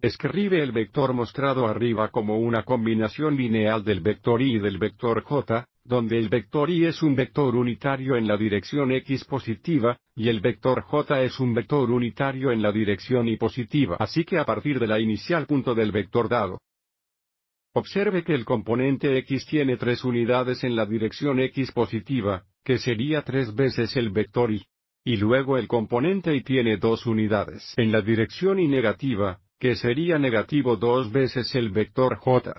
Escribe el vector mostrado arriba como una combinación lineal del vector y del vector j, donde el vector i es un vector unitario en la dirección x positiva, y el vector j es un vector unitario en la dirección y positiva, así que a partir de la inicial punto del vector dado. Observe que el componente x tiene tres unidades en la dirección x positiva, que sería tres veces el vector y. Y luego el componente y tiene dos unidades en la dirección y negativa, que sería negativo dos veces el vector j.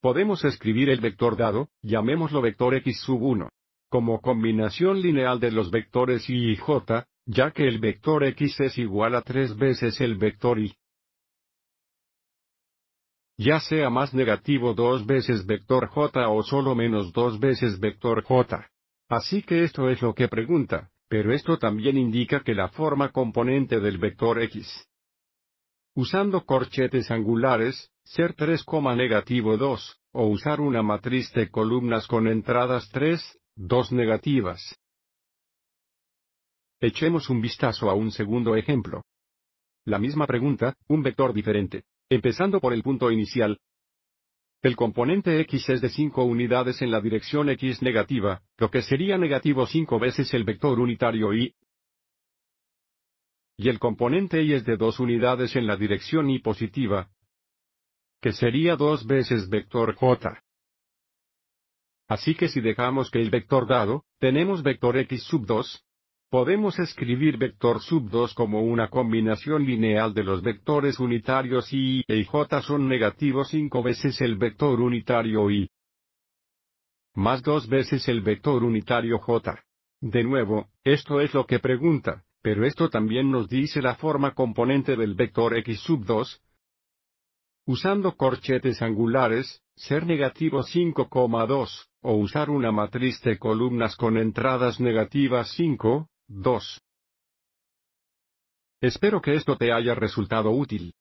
Podemos escribir el vector dado, llamémoslo vector x sub 1, como combinación lineal de los vectores y y j, ya que el vector x es igual a tres veces el vector y. Ya sea más negativo dos veces vector j o solo menos dos veces vector j. Así que esto es lo que pregunta, pero esto también indica que la forma componente del vector x Usando corchetes angulares, ser 3,-2, o usar una matriz de columnas con entradas 3, 2 negativas. Echemos un vistazo a un segundo ejemplo. La misma pregunta, un vector diferente. Empezando por el punto inicial. El componente x es de 5 unidades en la dirección x negativa, lo que sería negativo 5 veces el vector unitario y, y el componente y es de dos unidades en la dirección y positiva, que sería dos veces vector j. Así que si dejamos que el vector dado, tenemos vector x sub 2, podemos escribir vector sub 2 como una combinación lineal de los vectores unitarios y, y e j son negativos cinco veces el vector unitario i más dos veces el vector unitario j. De nuevo, esto es lo que pregunta pero esto también nos dice la forma componente del vector x sub 2. Usando corchetes angulares, ser negativo 5,2, o usar una matriz de columnas con entradas negativas 5,2. Espero que esto te haya resultado útil.